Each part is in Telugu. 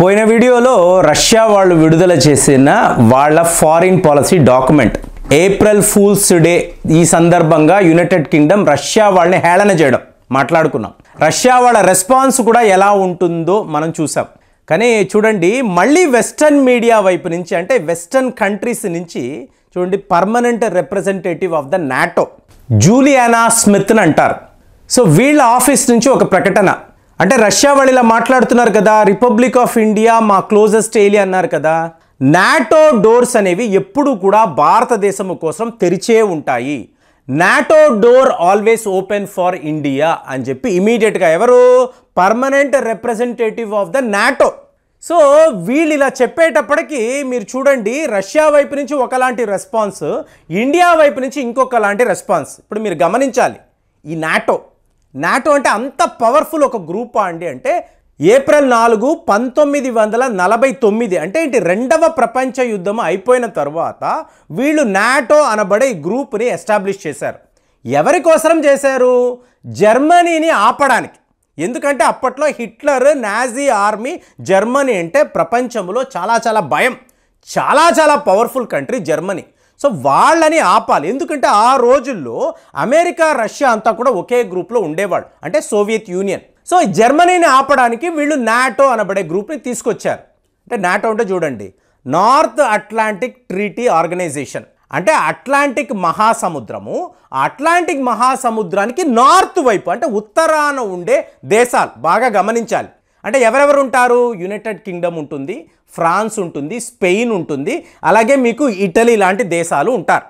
పోయిన వీడియోలో రష్యా వాళ్ళు విడుదల చేసిన వాళ్ళ foreign policy document April Fools Day ఈ సందర్భంగా యునైటెడ్ కింగ్డమ్ రష్యా వాళ్ళని హేళన చేయడం మాట్లాడుకున్నాం రష్యా వాళ్ళ రెస్పాన్స్ కూడా ఎలా ఉంటుందో మనం చూసాం కానీ చూడండి మళ్ళీ వెస్టర్న్ మీడియా వైపు నుంచి అంటే వెస్టర్న్ కంట్రీస్ నుంచి చూడండి permanent representative of the NATO Juliana స్మిత్ని అంటారు సో వీళ్ళ ఆఫీస్ నుంచి ఒక ప్రకటన అంటే రష్యా వాళ్ళు ఇలా మాట్లాడుతున్నారు కదా రిపబ్లిక్ ఆఫ్ ఇండియా మా క్లోజెస్ట్ ఏలియా అన్నారు కదా నాటో డోర్స్ అనేవి ఎప్పుడూ కూడా భారతదేశము కోసం తెరిచే ఉంటాయి NATO door always open for India అని చెప్పి ఇమీడియట్గా ఎవరు permanent representative of the NATO so వీళ్ళు ఇలా చెప్పేటప్పటికీ మీరు చూడండి రష్యా వైపు నుంచి ఒకలాంటి రెస్పాన్స్ ఇండియా వైపు నుంచి ఇంకొకలాంటి రెస్పాన్స్ ఇప్పుడు మీరు గమనించాలి ఈ నాటో నాటో అంటే అంత పవర్ఫుల్ ఒక గ్రూపా అండి అంటే ఏప్రిల్ నాలుగు పంతొమ్మిది వందల నలభై తొమ్మిది అంటే ఏంటి రెండవ ప్రపంచ యుద్ధం అయిపోయిన తర్వాత వీళ్ళు నాటో అనబడే ఈ గ్రూప్ని ఎస్టాబ్లిష్ చేశారు ఎవరి కోసరం చేశారు జర్మనీని ఆపడానికి ఎందుకంటే అప్పట్లో హిట్లర్ నాజీ ఆర్మీ జర్మనీ అంటే ప్రపంచంలో చాలా చాలా భయం చాలా చాలా పవర్ఫుల్ కంట్రీ జర్మనీ సో వాళ్ళని ఆపాలి ఎందుకంటే ఆ రోజుల్లో అమెరికా రష్యా అంతా కూడా ఒకే గ్రూప్లో ఉండేవాడు అంటే సోవియట్ యూనియన్ సో జర్మనీని ఆపడానికి వీళ్ళు నాటో అనబడే గ్రూప్ని తీసుకొచ్చారు అంటే నాటో అంటే చూడండి నార్త్ అట్లాంటిక్ ట్రీటీ ఆర్గనైజేషన్ అంటే అట్లాంటిక్ మహాసముద్రము అట్లాంటిక్ మహాసముద్రానికి నార్త్ వైపు అంటే ఉత్తరాన ఉండే దేశాలు బాగా గమనించాలి అంటే ఎవరెవరు ఉంటారు యునైటెడ్ కింగ్డమ్ ఉంటుంది ఫ్రాన్స్ ఉంటుంది స్పెయిన్ ఉంటుంది అలాగే మీకు ఇటలీ లాంటి దేశాలు ఉంటారు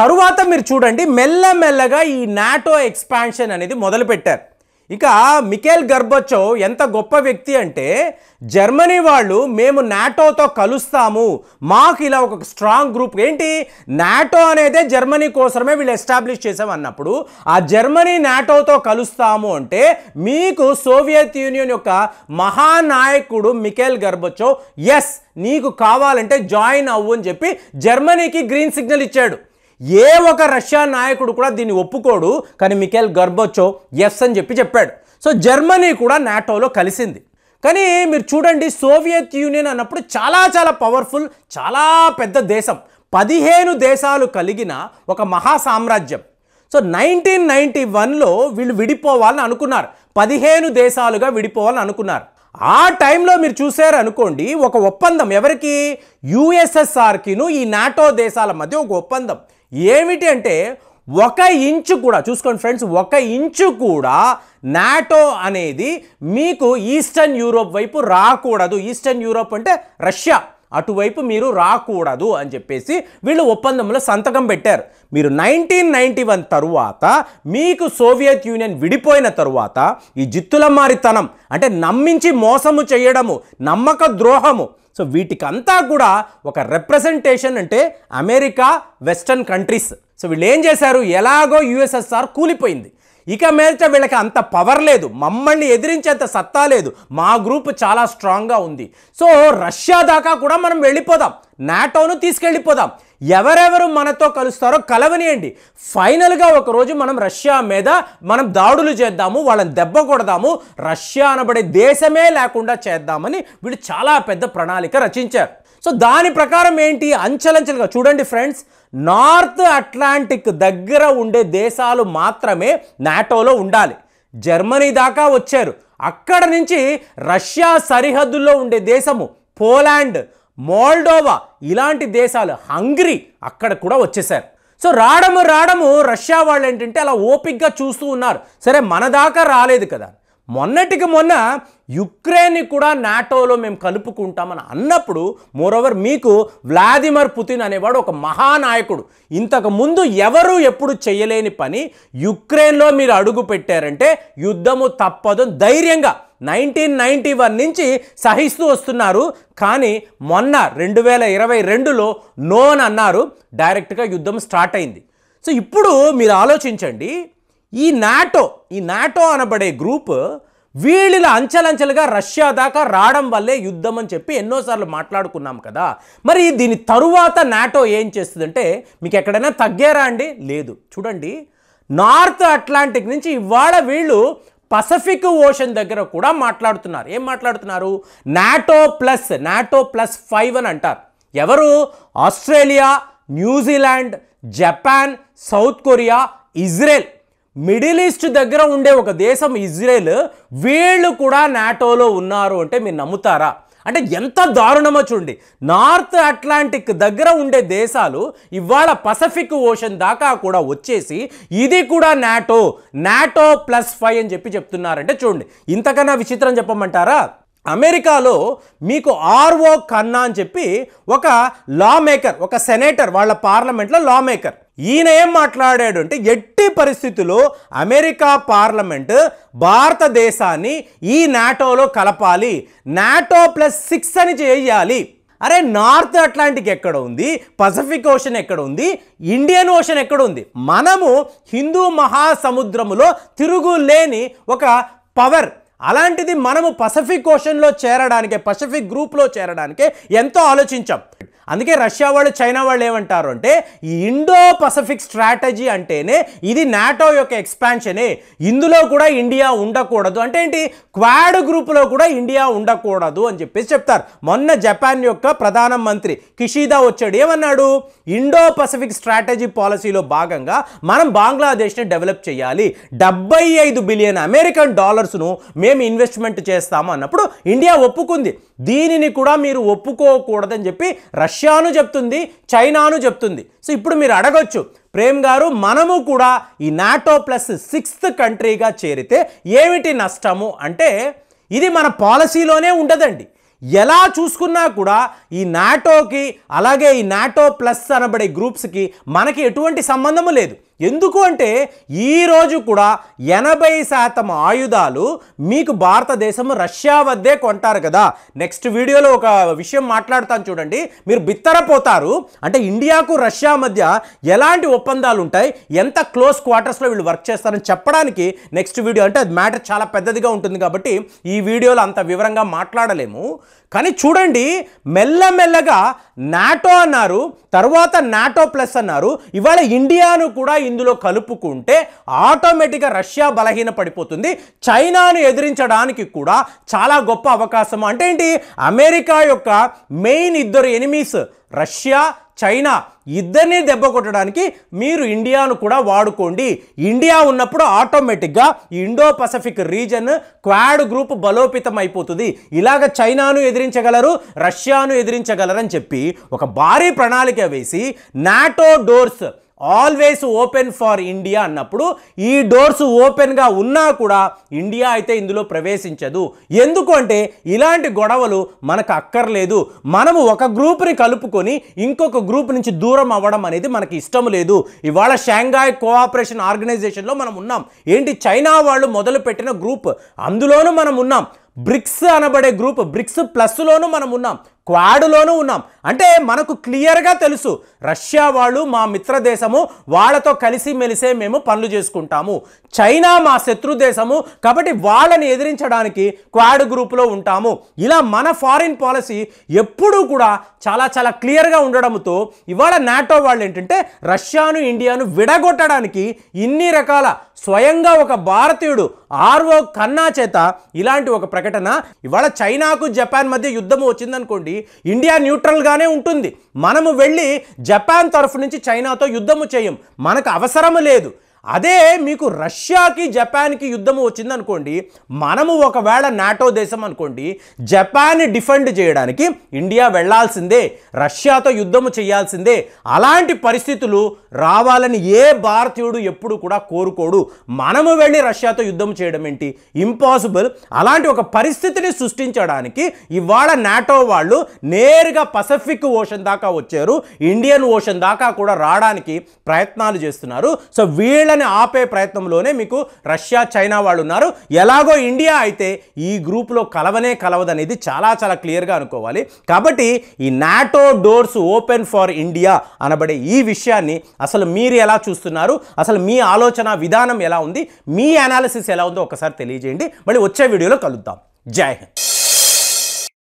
తరువాత మీరు చూడండి మెల్లమెల్లగా ఈ నాటో ఎక్స్పాన్షన్ అనేది మొదలుపెట్టారు ఇక మికేల్ గర్బచ్చో ఎంత గొప్ప వ్యక్తి అంటే జర్మనీ వాళ్ళు మేము నాటోతో కలుస్తాము మాకు ఇలా ఒక స్ట్రాంగ్ గ్రూప్ ఏంటి నాటో అనేదే జర్మనీ కోసమే వీళ్ళు ఎస్టాబ్లిష్ చేసామన్నప్పుడు ఆ జర్మనీ నాటోతో కలుస్తాము అంటే మీకు సోవియత్ యూనియన్ యొక్క మహానాయకుడు మికేల్ గర్బచ్చో ఎస్ నీకు కావాలంటే జాయిన్ అవ్వు అని చెప్పి జర్మనీకి గ్రీన్ సిగ్నల్ ఇచ్చాడు ఏ ఒక రష్యా నాయకుడు కూడా దీన్ని ఒప్పుకోడు కానీ మికేల్ గర్బోచో ఎస్ అని చెప్పి చెప్పాడు సో జర్మనీ కూడా నాటోలో కలిసింది కానీ మీరు చూడండి సోవియత్ యూనియన్ అన్నప్పుడు చాలా చాలా పవర్ఫుల్ చాలా పెద్ద దేశం పదిహేను దేశాలు కలిగిన ఒక మహా సామ్రాజ్యం సో నైన్టీన్ నైన్టీ వన్లో వీళ్ళు విడిపోవాలని అనుకున్నారు పదిహేను దేశాలుగా విడిపోవాలని అనుకున్నారు ఆ టైంలో మీరు చూసారు అనుకోండి ఒక ఒప్పందం ఎవరికి యుఎస్ఎస్ఆర్కిను ఈ నాటో దేశాల మధ్య ఒక ఒప్పందం ఏమిటి అంటే ఒక ఇంచు కూడా చూసుకోండి ఫ్రెండ్స్ ఒక ఇంచు కూడా నాటో అనేది మీకు ఈస్టర్న్ యూరోప్ వైపు రాకూడదు ఈస్టర్న్ యూరోప్ అంటే రష్యా అటువైపు మీరు రాకూడదు అని చెప్పేసి వీళ్ళు ఒప్పందంలో సంతకం పెట్టారు మీరు నైన్టీన్ నైంటీ వన్ తరువాత మీకు సోవియత్ యూనియన్ విడిపోయిన తరువాత ఈ జిత్తుల మారితనం అంటే నమ్మించి మోసము చేయడము నమ్మక ద్రోహము సో వీటికంతా కూడా ఒక రిప్రజెంటేషన్ అంటే అమెరికా వెస్టర్న్ కంట్రీస్ సో వీళ్ళు ఏం చేశారు ఎలాగో యుఎస్ఎస్ఆర్ కూలిపోయింది ఇక మీదట వీళ్ళకి అంత పవర్ లేదు మమ్మల్ని ఎదిరించేంత సత్తా లేదు మా గ్రూప్ చాలా స్ట్రాంగ్గా ఉంది సో రష్యా దాకా కూడా మనం వెళ్ళిపోదాం నాటోను తీసుకెళ్ళిపోదాం ఎవరెవరు మనతో కలుస్తారో కలవనియండి ఫైనల్గా ఒకరోజు మనం రష్యా మీద మనం దాడులు చేద్దాము వాళ్ళని దెబ్బ కొడదాము రష్యా అనబడే దేశమే లేకుండా చేద్దామని వీళ్ళు చాలా పెద్ద ప్రణాళిక రచించారు సో దాని ప్రకారం ఏంటి అంచలంచలుగా చూడండి ఫ్రెండ్స్ నార్త్ అట్లాంటిక్ దగ్గర ఉండే దేశాలు మాత్రమే నాటోలో ఉండాలి జర్మనీ దాకా వచ్చారు అక్కడ నుంచి రష్యా సరిహద్దుల్లో ఉండే దేశము పోలాండ్ మోల్డోవా ఇలాంటి దేశాలు హంగరీ అక్కడ కూడా వచ్చేసారు సో రావడము రావడము రష్యా వాళ్ళు ఏంటంటే అలా ఓపిక్గా చూస్తూ ఉన్నారు సరే మన దాకా రాలేదు కదా మొన్నటికి మొన్న యుక్రెయిన్ కూడా నాటోలో మేము కలుపుకుంటామని అన్నప్పుడు మోరోవర్ మీకు వ్లాదిమిర్ పుతిన్ అనేవాడు ఒక మహానాయకుడు ముందు ఎవరు ఎప్పుడు చేయలేని పని యుక్రెయిన్లో మీరు అడుగు పెట్టారంటే యుద్ధము తప్పదు ధైర్యంగా నైన్టీన్ నైంటీ వన్ నుంచి సహిస్తూ వస్తున్నారు కానీ మొన్న రెండు వేల ఇరవై రెండులో నోన్ అన్నారు డైరెక్ట్గా యుద్ధం స్టార్ట్ అయింది సో ఇప్పుడు మీరు ఆలోచించండి ఈ నాటో ఈ నాటో అనబడే గ్రూప్ వీళ్ళిలా అంచెలంచెలుగా రష్యా దాకా రావడం వల్లే యుద్ధం అని చెప్పి ఎన్నోసార్లు మాట్లాడుకున్నాం కదా మరి దీని తరువాత నాటో ఏం చేస్తుందంటే మీకు ఎక్కడైనా తగ్గారా అండి లేదు చూడండి నార్త్ అట్లాంటిక్ నుంచి ఇవాళ వీళ్ళు పసిఫిక్ ఓషన్ దగ్గర కూడా మాట్లాడుతున్నారు ఏం మాట్లాడుతున్నారు NATO plus NATO plus five అని అంటారు ఎవరు Australia New Zealand Japan South Korea Israel Middle East దగ్గర ఉండే ఒక దేశం ఇజ్రాయెల్ వీళ్ళు కూడా నాటోలో ఉన్నారు అంటే మీరు నమ్ముతారా అంటే ఎంత దారుణమో చూడండి నార్త్ అట్లాంటిక్ దగ్గర ఉండే దేశాలు ఇవాళ పసిఫిక్ ఓషన్ దాకా కూడా వచ్చేసి ఇది కూడా నాటో నాటో ప్లస్ ఫైవ్ అని చెప్పి చెప్తున్నారంటే చూడండి ఇంతకన్నా విచిత్రం చెప్పమంటారా అమెరికాలో మీకు ఆర్ఓ కన్నా అని చెప్పి ఒక లా మేకర్ ఒక సెనేటర్ వాళ్ళ పార్లమెంట్లో లా మేకర్ ఈయన ఏం మాట్లాడాడు అంటే ఎట్టి పరిస్థితుల్లో అమెరికా పార్లమెంట్ భారతదేశాన్ని ఈ నాటోలో కలపాలి నాటో ప్లస్ సిక్స్ అని చేయాలి అరే నార్త్ అట్లాంటిక్ ఎక్కడ ఉంది పసిఫిక్ ఓషన్ ఎక్కడ ఉంది ఇండియన్ ఓషన్ ఎక్కడ ఉంది మనము హిందూ మహాసముద్రములో తిరుగులేని ఒక పవర్ అలాంటిది మనము పసిఫిక్ ఓషన్లో చేరడానికే పసిఫిక్ గ్రూప్లో చేరడానికే ఎంతో ఆలోచించాం అందుకే రష్యా వాళ్ళు చైనా వాళ్ళు ఏమంటారు అంటే ఈ ఇండో పసిఫిక్ స్ట్రాటజీ అంటేనే ఇది నాటో యొక్క ఎక్స్పాన్షనే ఇందులో కూడా ఇండియా ఉండకూడదు అంటే ఏంటి క్వాడ్ గ్రూప్లో కూడా ఇండియా ఉండకూడదు అని చెప్పేసి చెప్తారు మొన్న జపాన్ యొక్క ప్రధాన మంత్రి కిషిదా వచ్చాడు ఏమన్నాడు ఇండో పసిఫిక్ స్ట్రాటజీ పాలసీలో భాగంగా మనం బంగ్లాదేశ్ని డెవలప్ చేయాలి డెబ్బై ఐదు బిలియన్ అమెరికన్ డాలర్స్ను మేము ఇన్వెస్ట్మెంట్ చేస్తాము అన్నప్పుడు ఇండియా ఒప్పుకుంది దీనిని కూడా మీరు ఒప్పుకోకూడదని చెప్పి రష్యా రష్యాను చెప్తుంది చైనాను చెప్తుంది సో ఇప్పుడు మీరు అడగొచ్చు ప్రేమ్ గారు మనము కూడా ఈ నాటో ప్లస్ సిక్స్త్ కంట్రీగా చేరితే ఏమిటి నష్టము అంటే ఇది మన పాలసీలోనే ఉండదండి ఎలా చూసుకున్నా కూడా ఈ నాటోకి అలాగే ఈ నాటో ప్లస్ అనబడే గ్రూప్స్కి మనకి ఎటువంటి సంబంధము లేదు ఎందుకు అంటే ఈరోజు కూడా ఎనభై శాతం ఆయుధాలు మీకు భారతదేశం రష్యా వద్దే కొంటారు కదా నెక్స్ట్ వీడియోలో ఒక విషయం మాట్లాడతాను చూడండి మీరు బిత్తరపోతారు అంటే ఇండియాకు రష్యా మధ్య ఎలాంటి ఒప్పందాలు ఉంటాయి ఎంత క్లోజ్ క్వార్టర్స్లో వీళ్ళు వర్క్ చేస్తారని చెప్పడానికి నెక్స్ట్ వీడియో అంటే అది మ్యాటర్ చాలా పెద్దదిగా ఉంటుంది కాబట్టి ఈ వీడియోలో అంత వివరంగా మాట్లాడలేము కానీ చూడండి మెల్లమెల్లగా నాటో అన్నారు తర్వాత నాటో ప్లస్ అన్నారు ఇవాళ ఇండియాను కూడా ఇందులో కలుపుకుంటే ఆటోమేటిక్గా రష్యా బలహీన పడిపోతుంది చైనాను ఎదిరించడానికి కూడా చాలా గొప్ప అవకాశం అంటే ఏంటి అమెరికా యొక్క మెయిన్ ఇద్దరు ఎనిమీస్ రష్యా చైనా ఇద్దరిని దెబ్బ కొట్టడానికి మీరు ఇండియాను కూడా వాడుకోండి ఇండియా ఉన్నప్పుడు ఆటోమేటిక్గా Indo Pacific region Quad group బలోపేతం అయిపోతుంది ఇలాగ చైనాను ఎదిరించగలరు రష్యాను ఎదిరించగలరని చెప్పి ఒక భారీ ప్రణాళిక వేసి NATO doors always open for India అన్నప్పుడు ఈ డోర్స్ ఓపెన్గా ఉన్నా కూడా ఇండియా అయితే ఇందులో ప్రవేశించదు ఎందుకు అంటే ఇలాంటి గొడవలు మనకు అక్కర్లేదు మనము ఒక గ్రూప్ని కలుపుకొని ఇంకొక గ్రూప్ నుంచి దూరం అవ్వడం అనేది మనకి ఇష్టం లేదు ఇవాళ షాంఘాయ్ కోఆపరేషన్ ఆర్గనైజేషన్లో మనం ఉన్నాం ఏంటి చైనా వాళ్ళు మొదలుపెట్టిన గ్రూప్ అందులోనూ మనం ఉన్నాం బ్రిక్స్ అనబడే గ్రూప్ బ్రిక్స్ ప్లస్లోనూ మనం ఉన్నాం క్వాడులోనూ ఉన్నాం అంటే మనకు క్లియర్గా తెలుసు రష్యా వాళ్ళు మా మిత్ర దేశము వాళ్ళతో కలిసి మెలిసే మేము పనులు చేసుకుంటాము చైనా మా శత్రు దేశము కాబట్టి వాళ్ళని ఎదిరించడానికి క్వాడ్ గ్రూప్లో ఉంటాము ఇలా మన ఫారిన్ పాలసీ ఎప్పుడూ కూడా చాలా చాలా క్లియర్గా ఉండడంతో ఇవాళ నాటో వాళ్ళు ఏంటంటే రష్యాను ఇండియాను విడగొట్టడానికి ఇన్ని రకాల స్వయంగా ఒక భారతీయుడు ఆర్వో కన్నా చేత ఇలాంటి ఒక ప్రకటన ఇవాళ చైనాకు జపాన్ మధ్య యుద్ధం వచ్చిందనుకోండి ఇండియా న్యూట్రల్గానే ఉంటుంది మనము వెళ్ళి జపాన్ తరఫు నుంచి చైనాతో యుద్ధము చేయం మనకు అవసరము లేదు అదే మీకు రష్యాకి జపాన్కి యుద్ధము వచ్చిందనుకోండి మనము ఒకవేళ నాటో దేశం అనుకోండి జపాన్ డిఫెండ్ చేయడానికి ఇండియా వెళ్లాల్సిందే రష్యాతో యుద్ధము చేయాల్సిందే అలాంటి పరిస్థితులు రావాలని ఏ భారతీయుడు ఎప్పుడు కూడా కోరుకోడు మనము వెళ్ళి రష్యాతో యుద్ధం చేయడం ఏంటి ఇంపాసిబుల్ అలాంటి ఒక పరిస్థితిని సృష్టించడానికి ఇవాళ నాటో వాళ్ళు నేరుగా పసిఫిక్ ఓషన్ దాకా వచ్చారు ఇండియన్ ఓషన్ దాకా కూడా రావడానికి ప్రయత్నాలు చేస్తున్నారు సో వీళ్ళ ఇండియాని ఆపే ప్రయత్నంలోనే మీకు రష్యా చైనా వాళ్ళు ఉన్నారు ఎలాగో ఇండియా అయితే ఈ గ్రూప్లో కలవనే కలవదనేది చాలా చాలా క్లియర్గా అనుకోవాలి కాబట్టి ఈ NATO doors open for India అనబడే ఈ విషయాన్ని అసలు మీరు ఎలా చూస్తున్నారు అసలు మీ ఆలోచన విధానం ఎలా ఉంది మీ అనాలిసిస్ ఎలా ఉందో ఒకసారి తెలియజేయండి మళ్ళీ వచ్చే వీడియోలో కలుద్దాం జై హింద్